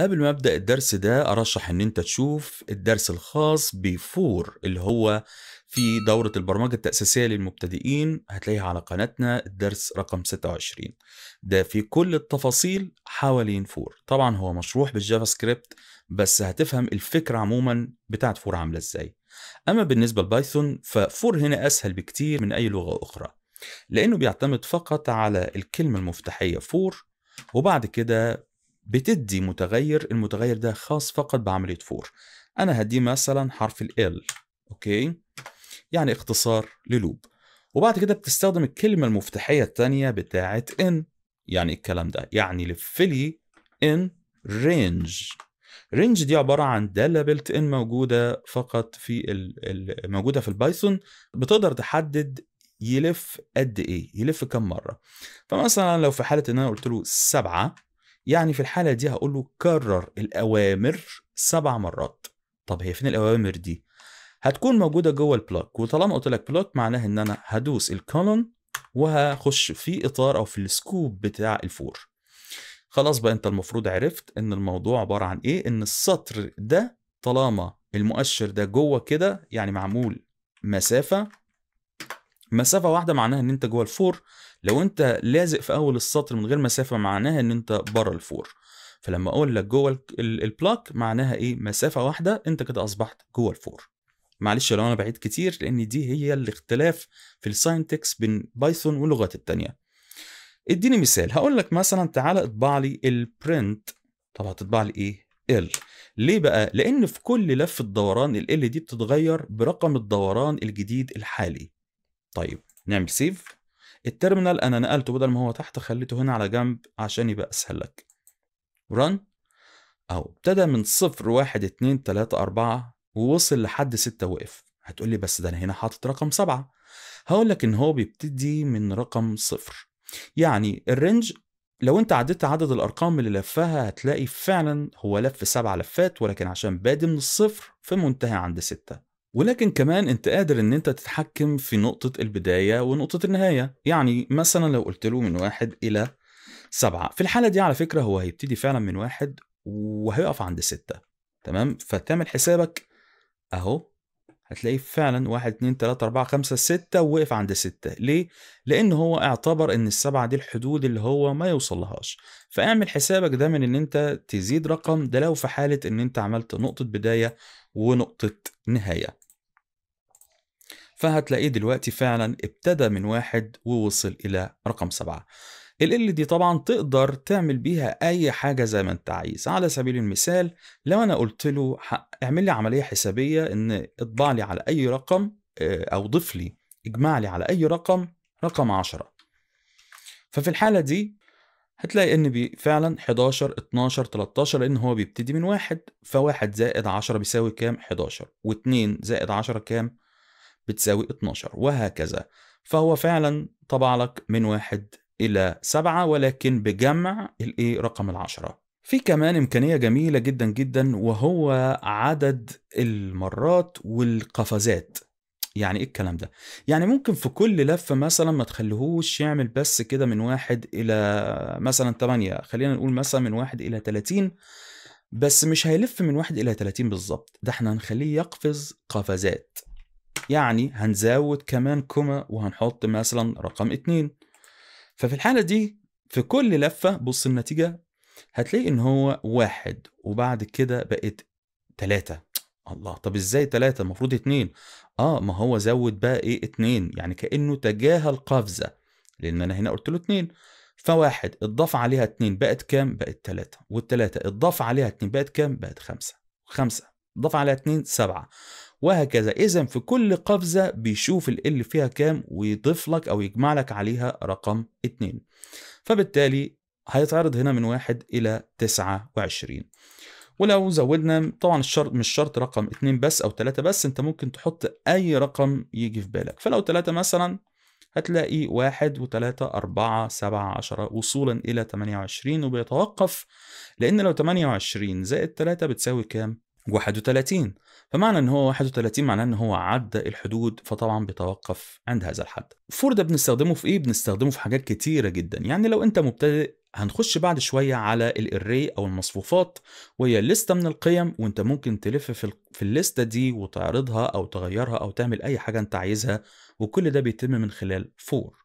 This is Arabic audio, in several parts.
قبل ما ابدا الدرس ده ارشح ان انت تشوف الدرس الخاص بفور اللي هو في دورة البرمجة التأسيسية للمبتدئين هتلاقيها على قناتنا الدرس رقم 26 ده في كل التفاصيل حوالين فور طبعا هو مشروح بالجافا سكريبت بس هتفهم الفكرة عموما بتاعت فور عاملة ازاي أما بالنسبة لبايثون ففور هنا أسهل بكتير من أي لغة أخرى لأنه بيعتمد فقط على الكلمة المفتاحية فور وبعد كده بتدي متغير المتغير ده خاص فقط بعملية فور أنا هديه مثلا حرف ال L أوكي يعني اختصار للوب وبعد كده بتستخدم الكلمة المفتاحية التانية بتاعة إن يعني الكلام ده يعني لفلي إن رينج رينج دي عبارة عن دالة بلت إن موجودة فقط في ال موجودة في البايثون بتقدر تحدد يلف قد إيه يلف كم مرة فمثلا لو في حالة إن أنا قلت له سبعة يعني في الحالة دي هقول له كرر الأوامر سبع مرات طب هي فين الأوامر دي؟ هتكون موجودة جوه البلوك وطالما قلت لك بلوك معناها إن أنا هدوس الكولون وهخش في إطار أو في السكوب بتاع الفور خلاص بقى أنت المفروض عرفت إن الموضوع عبارة عن إيه؟ إن السطر ده طالما المؤشر ده جوه كده يعني معمول مسافة مسافه واحده معناها ان انت جوه الفور لو انت لازق في اول السطر من غير مسافه معناها ان انت بره الفور فلما اقول لك جوه البلاك معناها ايه مسافه واحده انت كده اصبحت جوه الفور معلش لو انا بعيد كتير لان دي هي الاختلاف في الساينتكس بين بايثون واللغات التانية اديني مثال هقول لك مثلا تعالى اطبع لي البرنت طب هتطبع لي ايه ال ليه بقى لان في كل لفه دوران ال دي بتتغير برقم الدوران الجديد الحالي طيب نعمل سيف الترمينال انا نقلته بدل ما هو تحت خليته هنا على جنب عشان يبقى اسهل لك رن اهو ابتدى من صفر واحد اتنين تلاتة اربعة ووصل لحد ستة وقف هتقولي بس ده انا هنا حاطط رقم سبعة هقول لك ان هو بيبتدي من رقم صفر يعني الرينج لو انت عديت عدد الارقام اللي لفها هتلاقي فعلا هو لف سبع لفات ولكن عشان بادي من الصفر فمنتهي عند ستة ولكن كمان انت قادر ان انت تتحكم في نقطة البداية ونقطة النهاية يعني مثلا لو قلت له من واحد الى سبعة في الحالة دي على فكرة هو هيبتدي فعلا من واحد وهيقف عند ستة تمام فتعمل حسابك اهو هتلاقيه فعلا واحد اتنين تلاتة أربعة خمسة ستة ووقف عند ستة ليه؟ لأن هو اعتبر إن السبعة دي الحدود اللي هو ما يوصلهاش فاعمل حسابك ده من إن أنت تزيد رقم ده لو في حالة إن أنت عملت نقطة بداية ونقطة نهاية فهتلاقيه دلوقتي فعلا ابتدى من واحد ووصل إلى رقم سبعة ال دي طبعا تقدر تعمل بيها اي حاجه زي ما انت عايز على سبيل المثال لو انا قلت له اعمل لي عمليه حسابيه ان اطبع لي على اي رقم آه، او ضف لي اجمع لي على اي رقم رقم 10 ففي الحاله دي هتلاقي ان بي فعلا 11 12 13 لان هو بيبتدي من واحد فواحد زائد 10 بيساوي كام 11 و2 زائد 10 كام بتساوي 12 وهكذا فهو فعلا طبع لك من واحد إلى سبعة ولكن بجمع الإيه رقم العشرة في كمان إمكانية جميلة جدا جدا وهو عدد المرات والقفزات يعني ايه الكلام ده يعني ممكن في كل لفه مثلا ما تخليهوش يعمل بس كده من واحد الى مثلا ثمانية خلينا نقول مثلا من واحد الى ثلاثين بس مش هيلف من واحد الى ثلاثين بالظبط ده احنا هنخليه يقفز قفزات يعني هنزود كمان كوما وهنحط مثلا رقم اتنين ففي الحاله دي في كل لفه بص النتيجه هتلاقي ان هو واحد وبعد كده بقت ثلاثة الله طب ازاي ثلاثة المفروض اتنين اه ما هو زود بقى ايه اتنين يعني كأنه تجاهل قفزة لان انا هنا قلت له اتنين فواحد اتضاف عليها اتنين بقت كام بقت ثلاثة والثلاثة اتضاف عليها اتنين بقت كام بقت خمسة خمسة اتضاف عليها اتنين سبعة وهكذا إذا في كل قفزة بيشوف ال اللي فيها كام ويضيف لك أو يجمع لك عليها رقم 2 فبالتالي هيتعرض هنا من 1 إلى 29 ولو زودنا طبعا الشرط مش شرط رقم 2 بس أو 3 بس أنت ممكن تحط أي رقم يجي في بالك فلو 3 مثلا هتلاقي واحد وتلاتة أربعة سبعة عشرة وصولا إلى تمانية وعشرين وبيتوقف لأن لو تمانية وعشرين زائد تلاتة بتساوي كام؟ 31 فمعنى انه هو 31 معناه انه هو عدى الحدود فطبعا بيتوقف عند هذا الحد فورد بنستخدمه في ايه بنستخدمه في حاجات كتيره جدا يعني لو انت مبتدئ هنخش بعد شويه على الاري او المصفوفات وهي لسته من القيم وانت ممكن تلف في, في الليسته دي وتعرضها او تغيرها او تعمل اي حاجه انت عايزها وكل ده بيتم من خلال فور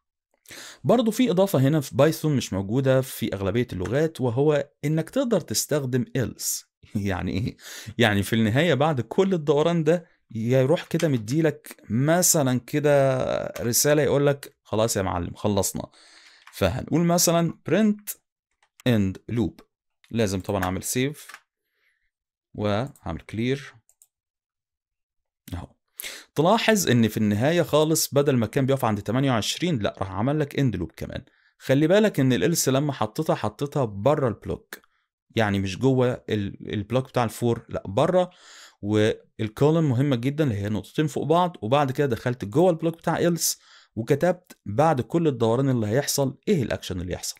برضه في إضافة هنا في بايثون مش موجودة في أغلبية اللغات وهو إنك تقدر تستخدم else يعني ايه يعني في النهايه بعد كل الدوران ده يروح كده مديلك مثلا كده رساله يقول لك خلاص يا معلم خلصنا فهنقول مثلا print end loop لازم طبعا اعمل سيف وهعمل كلير اهو تلاحظ ان في النهايه خالص بدل ما كان بيقف عند 28 لا راح عمل لك اند لوب كمان خلي بالك ان الالس لما حطيتها حطيتها بره البلوك يعني مش جوه البلوك بتاع الفور لا بره والكولم مهمه جدا اللي هي نقطتين فوق بعض وبعد كده دخلت جوه البلوك بتاع ايلس وكتبت بعد كل الدوران اللي هيحصل ايه الاكشن اللي يحصل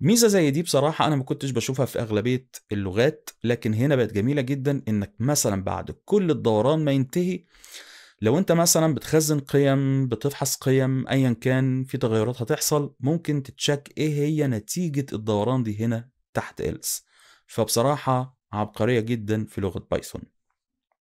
ميزه زي دي بصراحه انا ما كنتش بشوفها في اغلبيه اللغات لكن هنا بقت جميله جدا انك مثلا بعد كل الدوران ما ينتهي لو انت مثلا بتخزن قيم بتفحص قيم ايا كان في تغيرات هتحصل ممكن تتشك ايه هي نتيجه الدوران دي هنا تحت else فبصراحة عبقرية جدا في لغة بايثون